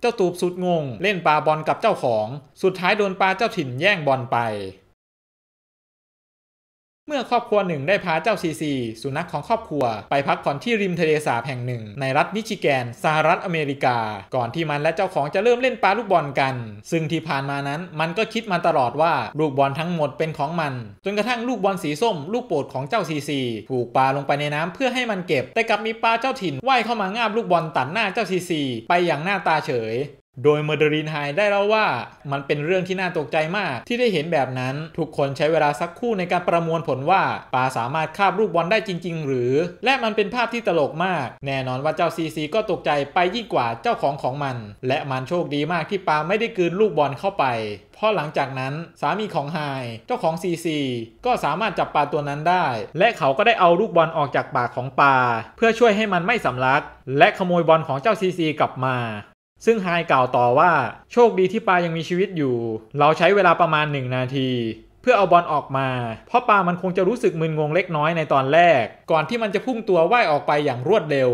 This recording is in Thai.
เจ้าตูบสุดงง เล่นปลาบอลกับเจ้าของ สุดท้ายโดนปลาเจ้าถิ่นแย่งบอลไปเมื่อครอบครัวหนึ่งได้พาเจ้าซีซี สุนัขของครอบครัว ไปพักผ่อนที่ริมทะเลสาบแห่งหนึ่ง ในรัฐมิชิแกนสหรัฐอเมริกา ก่อนที่มันและเจ้าของจะเริ่มเล่นปาลูกบอลกัน ซึ่งที่ผ่านมานั้น มันก็คิดมาตลอดว่าลูกบอลทั้งหมดเป็นของมัน จนกระทั่งลูกบอลสีส้ม ลูกโปรดของเจ้าซีซีถูกปาลงไปในน้ำเพื่อให้มันเก็บ แต่กลับมีปลาเจ้าถิ่นว่ายเข้ามางาบลูกบอลตัดหน้าเจ้าซีซีไปอย่างหน้าตาเฉยโดยเมอร์เดรินไฮได้เล่าว่ามันเป็นเรื่องที่น่าตกใจมาก ที่ได้เห็นแบบนั้น ทุกคนใช้เวลาสักคู่ในการประมวลผลว่าปลาสามารถคาบลูกบอลได้จริง ๆ หรือ และมันเป็นภาพที่ตลกมาก แน่นอนว่าเจ้าซีซีก็ตกใจไปยิ่งกว่าเจ้าของของมัน และมันโชคดีมากที่ปลาไม่ได้กืนลูกบอลเข้าไปพราะหลังจากนั้นสามีของไฮเจ้าของซีซีก็สามารถจับปลาตัวนั้นได้ และเขาก็ได้เอาลูกบอลออกจากปากของปลาเพื่อช่วยให้มันไม่สำลักและขโมยบอลของเจ้าซีซีกลับมาซึ่งไฮกล่าวต่อว่า โชคดีที่ปลายังมีชีวิตอยู่ เราใช้เวลาประมาณ 1 นาที เพื่อเอาบอลออกมา เพราะปลามันคงจะรู้สึกมึนงงเล็กน้อยในตอนแรก ก่อนที่มันจะพุ่งตัวว่ายออกไปอย่างรวดเร็ว